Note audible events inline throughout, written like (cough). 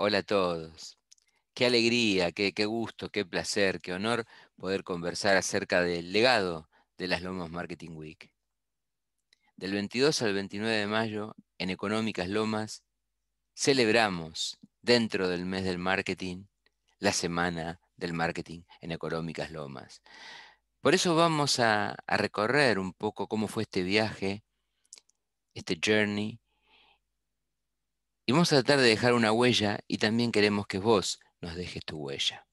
Hola a todos. Qué alegría, qué, gusto, qué placer, qué honor poder conversar acerca del legado de las Lomas Marketing Week. Del 22 al 29 de mayo, en Económicas Lomas, celebramos dentro del mes del marketing la semana del marketing en Económicas Lomas. Por eso vamos a recorrer un poco cómo fue este viaje, este journey y vamos a tratar de dejar una huella y también queremos que vos nos dejes tu huella.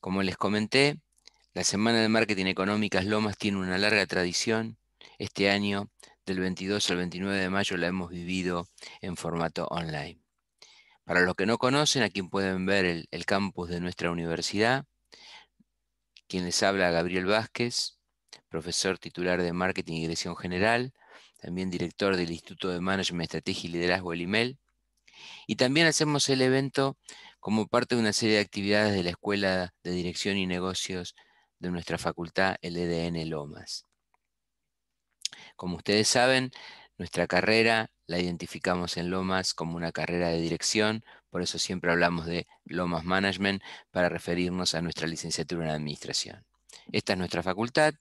Como les comenté, la Semana de Marketing Económicas Lomas tiene una larga tradición. Este año, del 22 al 29 de mayo, la hemos vivido en formato online. Para los que no conocen, aquí pueden ver el, campus de nuestra universidad. Quien les habla, Gabriel Vázquez, profesor titular de Marketing y Dirección General, también director del Instituto de Management, Estrategia y Liderazgo, el IMEL. Y también hacemos el evento como parte de una serie de actividades de la Escuela de Dirección y Negocios de nuestra facultad, el EDN Lomas. Como ustedes saben, nuestra carrera la identificamos en Lomas como una carrera de dirección, por eso siempre hablamos de Lomas Management para referirnos a nuestra licenciatura en Administración. Esta es nuestra facultad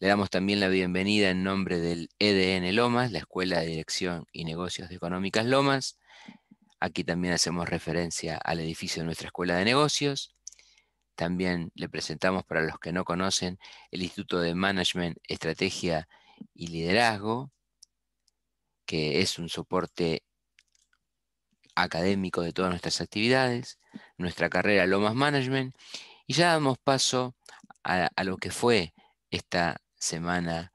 le damos también la bienvenida en nombre del EDN Lomas, la Escuela de Dirección y Negocios de Económicas Lomas. Aquí también hacemos referencia al edificio de nuestra Escuela de Negocios. También le presentamos, para los que no conocen, el Instituto de Management, Estrategia y Liderazgo, que es un soporte académico de todas nuestras actividades, nuestra carrera Lomas Management, y ya damos paso a, lo que fue esta semana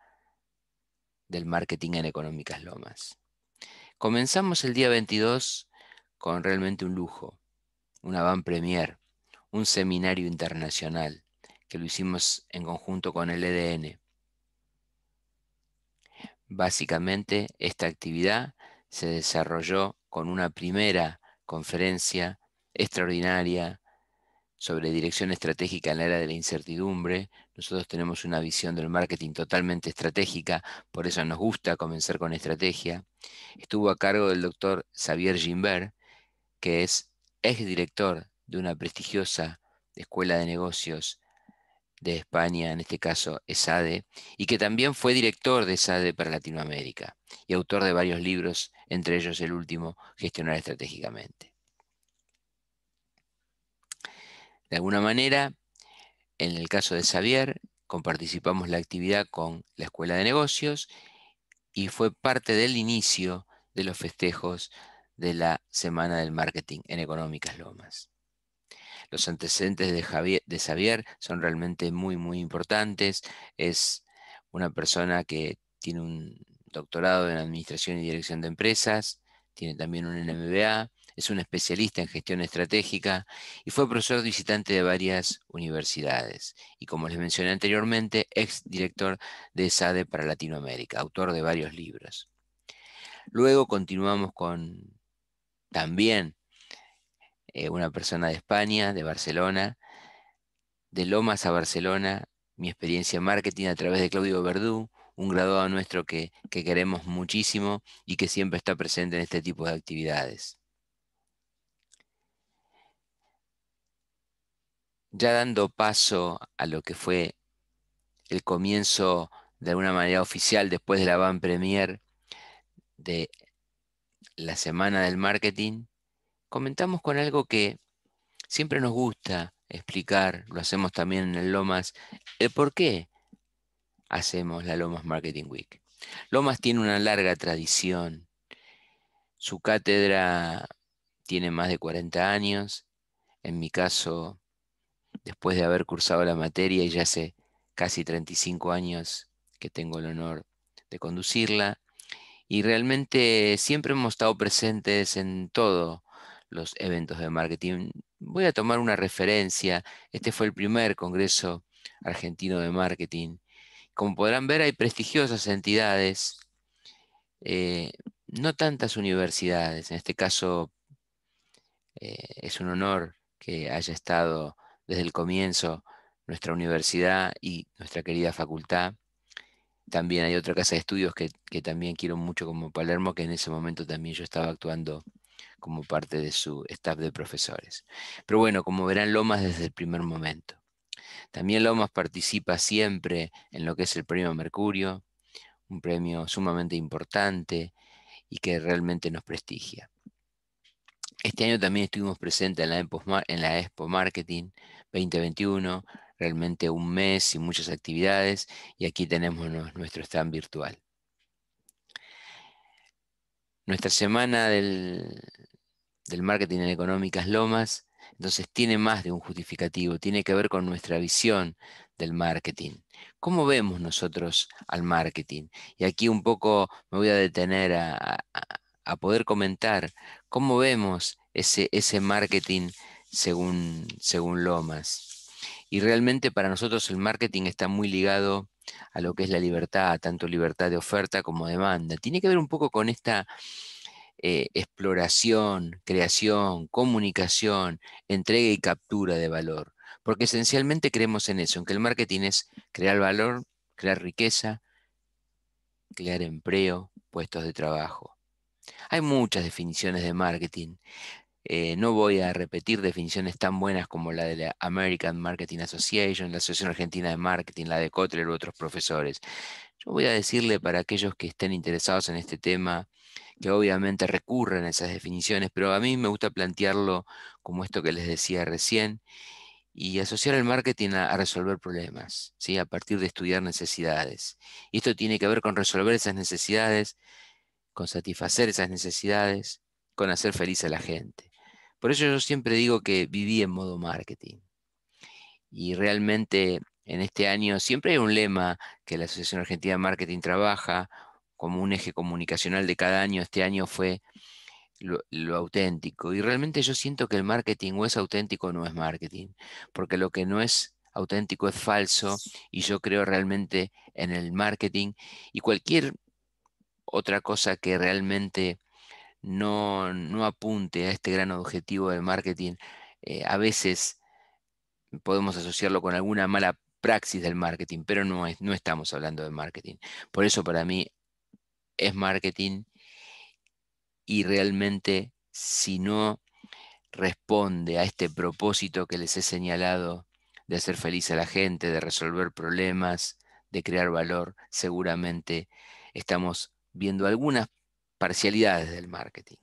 del marketing en Económicas Lomas. Comenzamos el día 22 con realmente un lujo, una van premier, un seminario internacional que lo hicimos en conjunto con el EDN. Básicamente, esta actividad se desarrolló con una primera conferencia extraordinaria sobre dirección estratégica en la era de la incertidumbre. Nosotros tenemos una visión del marketing totalmente estratégica, por eso nos gusta comenzar con estrategia. Estuvo a cargo del doctor Xavier Gimbert, que es exdirector de una prestigiosa escuela de negocios de España, en este caso ESADE, y que también fue director de ESADE para Latinoamérica y autor de varios libros, entre ellos el último, Gestionar Estratégicamente. De alguna manera, en el caso de Xavier, comparticipamos la actividad con la Escuela de Negocios y fue parte del inicio de los festejos de la Semana del Marketing en Económicas Lomas. Los antecedentes de, de Xavier son realmente muy, muy importantes. Es una persona que tiene un doctorado en Administración y Dirección de Empresas, tiene también un MBA, es un especialista en gestión estratégica y fue profesor visitante de varias universidades. Y como les mencioné anteriormente, ex director de SADE para Latinoamérica, autor de varios libros. Luego continuamos con también eh, una persona de España, de Barcelona, de Lomas a Barcelona, mi experiencia en marketing a través de Claudio Verdú, un graduado nuestro que, queremos muchísimo y que siempre está presente en este tipo de actividades. Ya dando paso a lo que fue el comienzo de alguna manera oficial después de la van premier de la semana del marketing, comentamos con algo que siempre nos gusta explicar, lo hacemos también en el Lomas, el por qué hacemos la Lomas Marketing Week. Lomas tiene una larga tradición. Su cátedra tiene más de 40 años. En mi caso, después de haber cursado la materia y ya hace casi 35 años que tengo el honor de conducirla. Y realmente siempre hemos estado presentes en todos los eventos de marketing. Voy a tomar una referencia. Este fue el primer Congreso Argentino de Marketing como podrán ver, hay prestigiosas entidades, eh, no tantas universidades. En este caso, eh, es un honor que haya estado desde el comienzo nuestra universidad y nuestra querida facultad. También hay otra casa de estudios que, que, también quiero mucho como Palermo, que en ese momento también yo estaba actuando como parte de su staff de profesores. Pero bueno, como verán, Lomas desde el primer momento. También Lomas participa siempre en lo que es el Premio Mercurio, un premio sumamente importante y que realmente nos prestigia. Este año también estuvimos presentes en la, Expo, en la Expo Marketing 2021, realmente un mes y muchas actividades, y aquí tenemos nuestro stand virtual. Nuestra semana del, del marketing en Económicas Lomas entonces tiene más de un justificativo, tiene que ver con nuestra visión del marketing. ¿Cómo vemos nosotros al marketing? Y aquí un poco me voy a detener a, poder comentar cómo vemos ese, marketing según, según Lomas. Y realmente para nosotros el marketing está muy ligado a lo que es la libertad, tanto libertad de oferta como demanda. Tiene que ver un poco con esta eh, exploración, creación, comunicación, entrega y captura de valor. Porque esencialmente creemos en eso, en que el marketing es crear valor, crear riqueza, crear empleo, puestos de trabajo. Hay muchas definiciones de marketing. Eh, no voy a repetir definiciones tan buenas como la de la American Marketing Association, la Asociación Argentina de Marketing, la de Kotler u otros profesores. Yo voy a decirle para aquellos que estén interesados en este tema, que obviamente recurren a esas definiciones, pero a mí me gusta plantearlo como esto que les decía recién y asociar el marketing a, resolver problemas, ¿sí? a partir de estudiar necesidades. Y esto tiene que ver con resolver esas necesidades, con satisfacer esas necesidades, con hacer feliz a la gente. Por eso yo siempre digo que viví en modo marketing. Y realmente en este año siempre hay un lema que la Asociación Argentina de Marketing trabaja, como un eje comunicacional de cada año, este año fue lo, auténtico. Y realmente yo siento que el marketing o es auténtico o no es marketing, porque lo que no es auténtico es falso y yo creo realmente en el marketing y cualquier otra cosa que realmente no, no apunte a este gran objetivo del marketing, eh, a veces podemos asociarlo con alguna mala praxis del marketing, pero no, no estamos hablando de marketing. Por eso para mí es marketing y realmente si no responde a este propósito que les he señalado de hacer feliz a la gente, de resolver problemas, de crear valor, seguramente estamos viendo algunas parcialidades del marketing.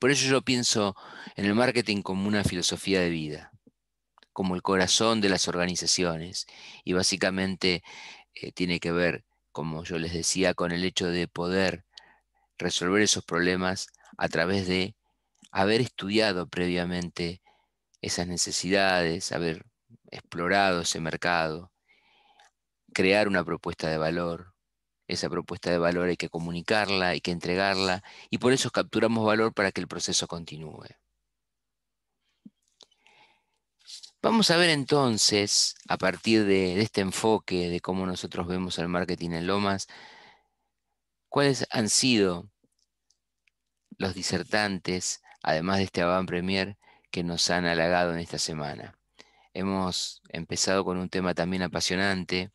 Por eso yo pienso en el marketing como una filosofía de vida, como el corazón de las organizaciones, y básicamente eh, tiene que ver como yo les decía, con el hecho de poder resolver esos problemas a través de haber estudiado previamente esas necesidades, haber explorado ese mercado, crear una propuesta de valor. Esa propuesta de valor hay que comunicarla, hay que entregarla, y por eso capturamos valor para que el proceso continúe. Vamos a ver entonces, a partir de, este enfoque de cómo nosotros vemos el marketing en Lomas, cuáles han sido los disertantes, además de este Avant Premier, que nos han halagado en esta semana. Hemos empezado con un tema también apasionante,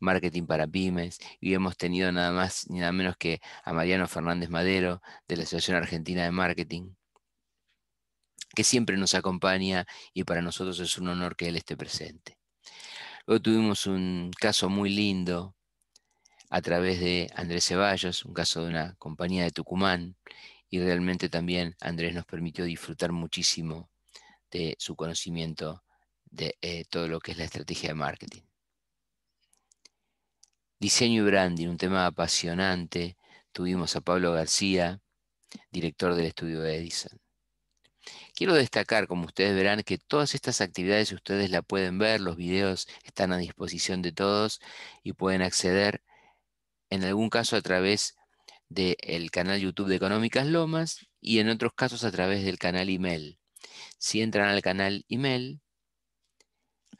marketing para pymes, y hemos tenido nada más ni nada menos que a Mariano Fernández Madero, de la Asociación Argentina de Marketing, que siempre nos acompaña y para nosotros es un honor que él esté presente. Luego tuvimos un caso muy lindo a través de Andrés Ceballos, un caso de una compañía de Tucumán, y realmente también Andrés nos permitió disfrutar muchísimo de su conocimiento de eh, todo lo que es la estrategia de marketing. Diseño y branding, un tema apasionante. Tuvimos a Pablo García, director del estudio de Edison. Quiero destacar, como ustedes verán, que todas estas actividades ustedes la pueden ver, los videos están a disposición de todos y pueden acceder en algún caso a través del canal YouTube de Económicas Lomas y en otros casos a través del canal email. Si entran al canal email,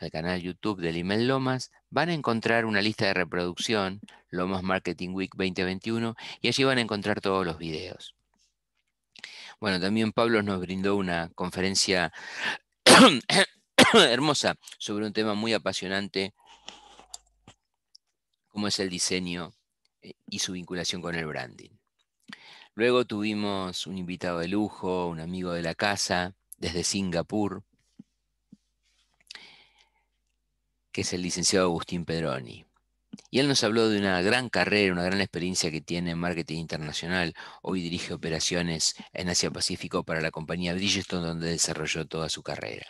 al canal YouTube del email Lomas, van a encontrar una lista de reproducción, Lomas Marketing Week 2021, y allí van a encontrar todos los videos. Bueno, también Pablo nos brindó una conferencia (coughs) hermosa sobre un tema muy apasionante, como es el diseño eh, y su vinculación con el branding. Luego tuvimos un invitado de lujo, un amigo de la casa, desde Singapur, que es el licenciado Agustín Pedroni. Y él nos habló de una gran carrera, una gran experiencia que tiene en marketing internacional. Hoy dirige operaciones en Asia Pacífico para la compañía Bridgestone, donde desarrolló toda su carrera.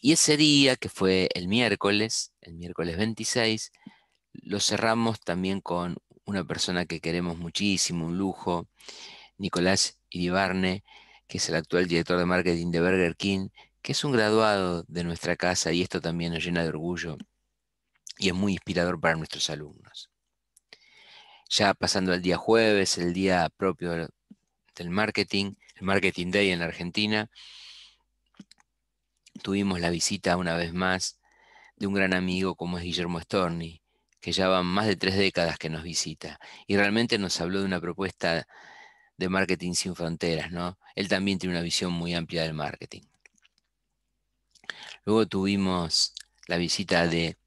Y ese día, que fue el miércoles, el miércoles 26, lo cerramos también con una persona que queremos muchísimo, un lujo, Nicolás Iribarne, que es el actual director de marketing de Burger King, que es un graduado de nuestra casa y esto también nos llena de orgullo y es muy inspirador para nuestros alumnos. Ya pasando al día jueves, el día propio del marketing, el Marketing Day en la Argentina, tuvimos la visita una vez más de un gran amigo como es Guillermo Storni, que ya van más de tres décadas que nos visita y realmente nos habló de una propuesta de marketing sin fronteras, ¿no? Él también tiene una visión muy amplia del marketing. Luego tuvimos la visita de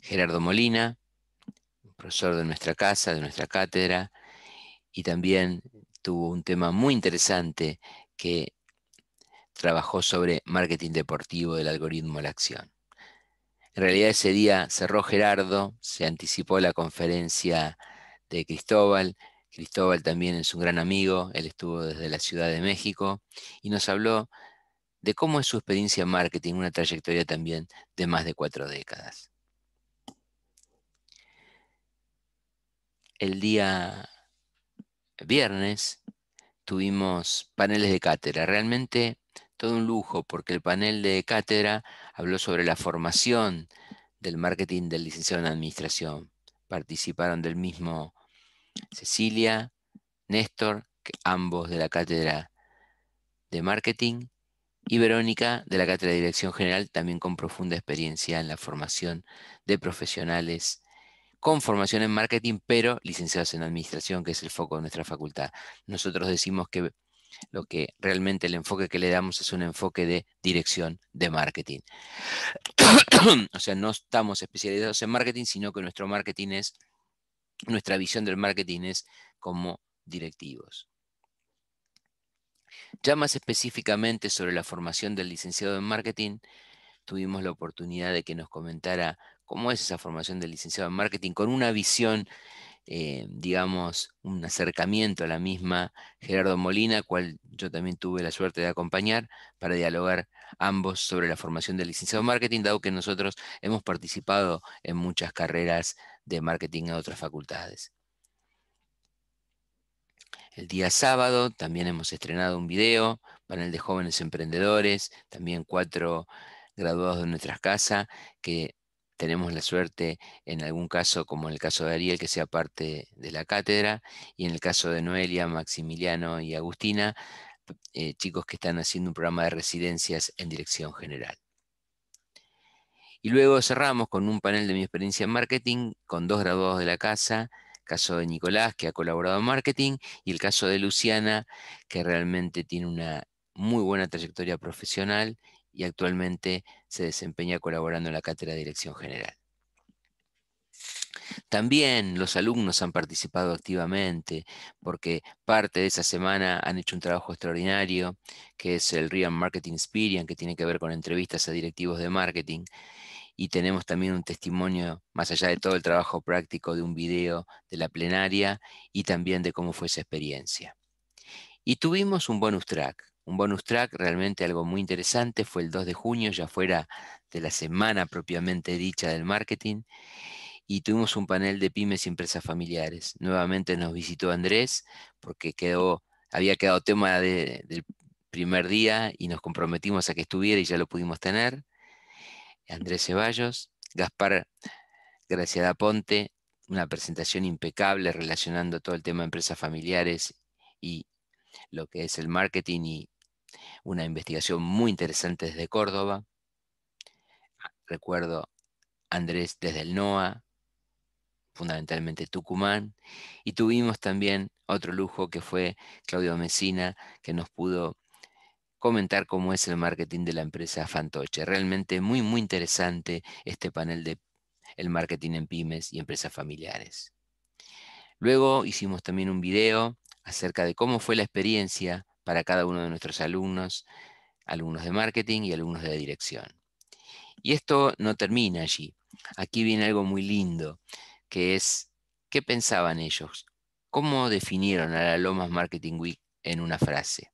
Gerardo Molina, profesor de nuestra casa, de nuestra cátedra, y también tuvo un tema muy interesante que trabajó sobre marketing deportivo del algoritmo a la acción. En realidad ese día cerró Gerardo, se anticipó la conferencia de Cristóbal. Cristóbal también es un gran amigo, él estuvo desde la Ciudad de México y nos habló de cómo es su experiencia en marketing, una trayectoria también de más de cuatro décadas. el día viernes tuvimos paneles de cátedra. Realmente todo un lujo porque el panel de cátedra habló sobre la formación del marketing del licenciado en administración. Participaron del mismo Cecilia, Néstor, ambos de la cátedra de marketing, y Verónica de la cátedra de dirección general, también con profunda experiencia en la formación de profesionales con formación en marketing, pero licenciados en administración, que es el foco de nuestra facultad. Nosotros decimos que lo que realmente el enfoque que le damos es un enfoque de dirección de marketing. (coughs) o sea, no estamos especializados en marketing, sino que nuestro marketing es, nuestra visión del marketing es como directivos. Ya más específicamente sobre la formación del licenciado en marketing, tuvimos la oportunidad de que nos comentara cómo es esa formación del licenciado en marketing, con una visión, eh, digamos, un acercamiento a la misma Gerardo Molina, cual yo también tuve la suerte de acompañar para dialogar ambos sobre la formación del licenciado en marketing, dado que nosotros hemos participado en muchas carreras de marketing en otras facultades. El día sábado también hemos estrenado un video, panel de jóvenes emprendedores, también cuatro graduados de nuestras casas, que tenemos la suerte en algún caso, como en el caso de Ariel, que sea parte de la cátedra, y en el caso de Noelia, Maximiliano y Agustina, eh, chicos que están haciendo un programa de residencias en dirección general. Y luego cerramos con un panel de mi experiencia en marketing, con dos graduados de la casa, caso de Nicolás, que ha colaborado en marketing, y el caso de Luciana, que realmente tiene una muy buena trayectoria profesional y actualmente se desempeña colaborando en la Cátedra de Dirección General. También los alumnos han participado activamente porque parte de esa semana han hecho un trabajo extraordinario que es el Real Marketing Experience que tiene que ver con entrevistas a directivos de marketing y tenemos también un testimonio más allá de todo el trabajo práctico de un video de la plenaria y también de cómo fue esa experiencia. Y tuvimos un bonus track un bonus track, realmente algo muy interesante, fue el 2 de junio, ya fuera de la semana propiamente dicha del marketing, y tuvimos un panel de pymes y empresas familiares. Nuevamente nos visitó Andrés, porque quedó, había quedado tema del primer día y nos comprometimos a que estuviera y ya lo pudimos tener. Andrés Ceballos, Gaspar Graciada Ponte, una presentación impecable relacionando todo el tema de empresas familiares y lo que es el marketing y una investigación muy interesante desde Córdoba. Ah, recuerdo Andrés desde el NOA, fundamentalmente Tucumán, y tuvimos también otro lujo que fue Claudio Mesina, que nos pudo comentar cómo es el marketing de la empresa Fantoche. Realmente muy, muy interesante este panel de el marketing en pymes y empresas familiares. Luego hicimos también un video acerca de cómo fue la experiencia para cada uno de nuestros alumnos, alumnos de marketing y alumnos de dirección. Y esto no termina allí. Aquí viene algo muy lindo, que es qué pensaban ellos, cómo definieron a la Lomas Marketing Week en una frase.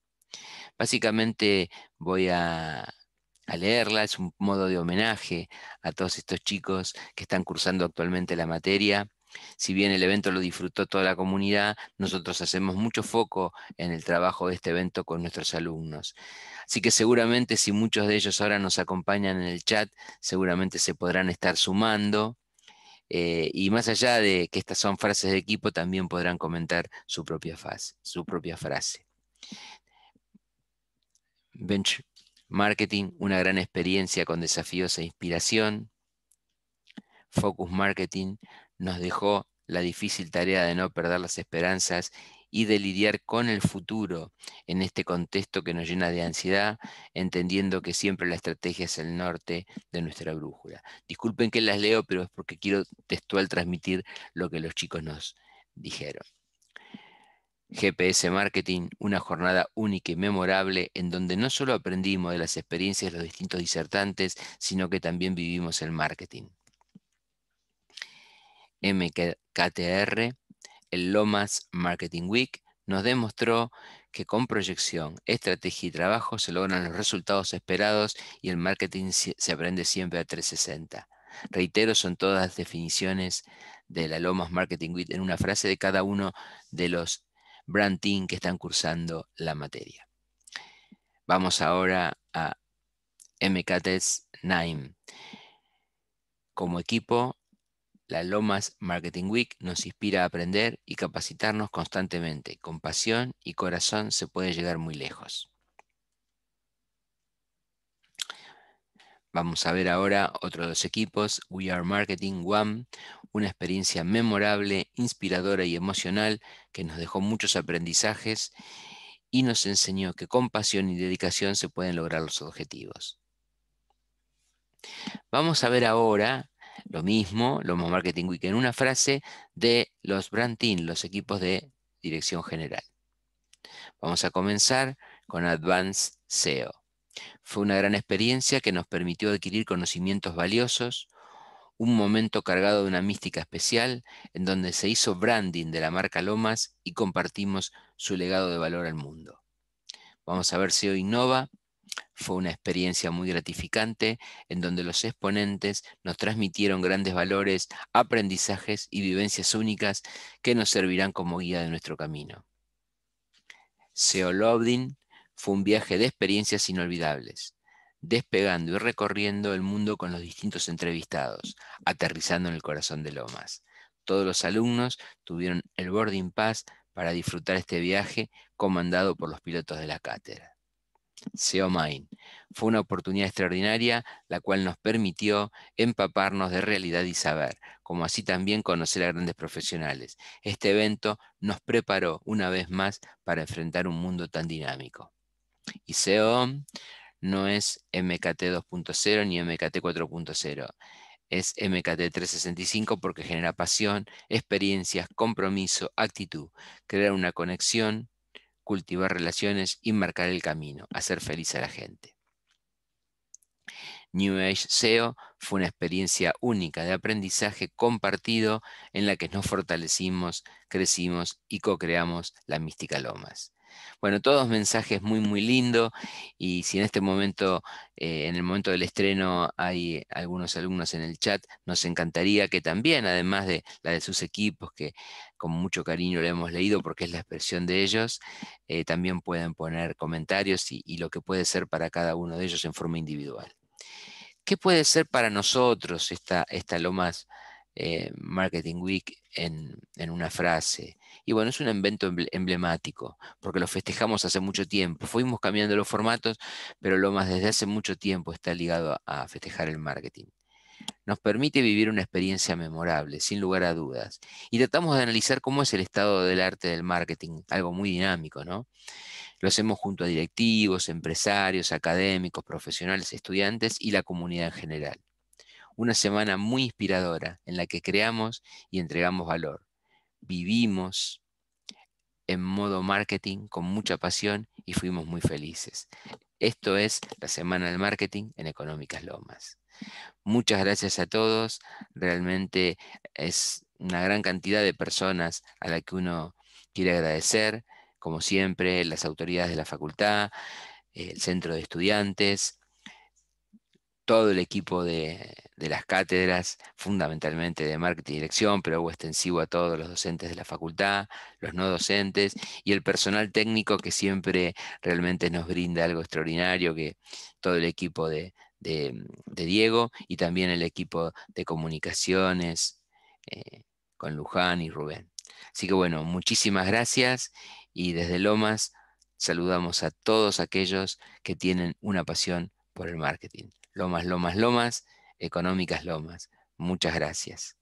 Básicamente voy a, a leerla, es un modo de homenaje a todos estos chicos que están cursando actualmente la materia si bien el evento lo disfrutó toda la comunidad, nosotros hacemos mucho foco en el trabajo de este evento con nuestros alumnos. Así que seguramente si muchos de ellos ahora nos acompañan en el chat, seguramente se podrán estar sumando. Eh, y más allá de que estas son frases de equipo, también podrán comentar su propia, su propia frase. Bench Marketing, una gran experiencia con desafíos e inspiración. Focus Marketing, nos dejó la difícil tarea de no perder las esperanzas y de lidiar con el futuro en este contexto que nos llena de ansiedad, entendiendo que siempre la estrategia es el norte de nuestra brújula. Disculpen que las leo, pero es porque quiero textual transmitir lo que los chicos nos dijeron. GPS Marketing, una jornada única y memorable en donde no solo aprendimos de las experiencias de los distintos disertantes, sino que también vivimos el marketing. MKTR, el Lomas Marketing Week, nos demostró que con proyección, estrategia y trabajo se logran los resultados esperados y el marketing se aprende siempre a 360. Reitero, son todas las definiciones de la Lomas Marketing Week en una frase de cada uno de los brand team que están cursando la materia. Vamos ahora a mkts 9. Como equipo, la Lomas Marketing Week nos inspira a aprender y capacitarnos constantemente. Con pasión y corazón se puede llegar muy lejos. Vamos a ver ahora otro de los equipos, We Are Marketing One, una experiencia memorable, inspiradora y emocional que nos dejó muchos aprendizajes y nos enseñó que con pasión y dedicación se pueden lograr los objetivos. Vamos a ver ahora lo mismo, Lomo Marketing Week, en una frase de los brand team, los equipos de dirección general. Vamos a comenzar con Advanced SEO. Fue una gran experiencia que nos permitió adquirir conocimientos valiosos, un momento cargado de una mística especial, en donde se hizo branding de la marca Lomas y compartimos su legado de valor al mundo. Vamos a ver SEO Innova, fue una experiencia muy gratificante en donde los exponentes nos transmitieron grandes valores, aprendizajes y vivencias únicas que nos servirán como guía de nuestro camino. Seolovdin fue un viaje de experiencias inolvidables, despegando y recorriendo el mundo con los distintos entrevistados, aterrizando en el corazón de Lomas. Todos los alumnos tuvieron el boarding pass para disfrutar este viaje comandado por los pilotos de la cátedra. SEO mind Fue una oportunidad extraordinaria la cual nos permitió empaparnos de realidad y saber, como así también conocer a grandes profesionales. Este evento nos preparó una vez más para enfrentar un mundo tan dinámico. Y SEO no es MKT 2.0 ni MKT 4.0 es MKT 365 porque genera pasión, experiencias, compromiso, actitud, crear una conexión cultivar relaciones y marcar el camino, hacer feliz a la gente. New Age SEO fue una experiencia única de aprendizaje compartido en la que nos fortalecimos, crecimos y co-creamos la Mística Lomas. Bueno, todos mensajes muy, muy lindos. Y si en este momento, eh, en el momento del estreno, hay algunos alumnos en el chat, nos encantaría que también, además de la de sus equipos que con mucho cariño lo hemos leído porque es la expresión de ellos, eh, también pueden poner comentarios y, lo que puede ser para cada uno de ellos en forma individual. ¿Qué puede ser para nosotros esta, Lomas eh, Marketing Week en, una frase? Y bueno, es un evento emblemático, porque lo festejamos hace mucho tiempo. Fuimos cambiando los formatos, pero Lomas desde hace mucho tiempo está ligado a festejar el marketing nos permite vivir una experiencia memorable, sin lugar a dudas. Y tratamos de analizar cómo es el estado del arte del marketing, algo muy dinámico, ¿no? Lo hacemos junto a directivos, empresarios, académicos, profesionales, estudiantes y la comunidad en general. Una semana muy inspiradora en la que creamos y entregamos valor. Vivimos en modo marketing con mucha pasión y fuimos muy felices. Esto es la Semana del Marketing en Económicas Lomas. Muchas gracias a todos. Realmente es una gran cantidad de personas a la que uno quiere agradecer, como siempre, las autoridades de la facultad, el centro de estudiantes, todo el equipo de, las cátedras, fundamentalmente de marketing y dirección, pero hago extensivo a todos los docentes de la facultad, los no docentes y el personal técnico que siempre realmente nos brinda algo extraordinario, que todo el equipo de, Mm, de, Diego y también el equipo de comunicaciones eh, con Luján y Rubén. Así que bueno, muchísimas gracias y desde Lomas saludamos a todos aquellos que tienen una pasión por el marketing. Lomas, Lomas, Lomas, Económicas Lomas. Muchas gracias.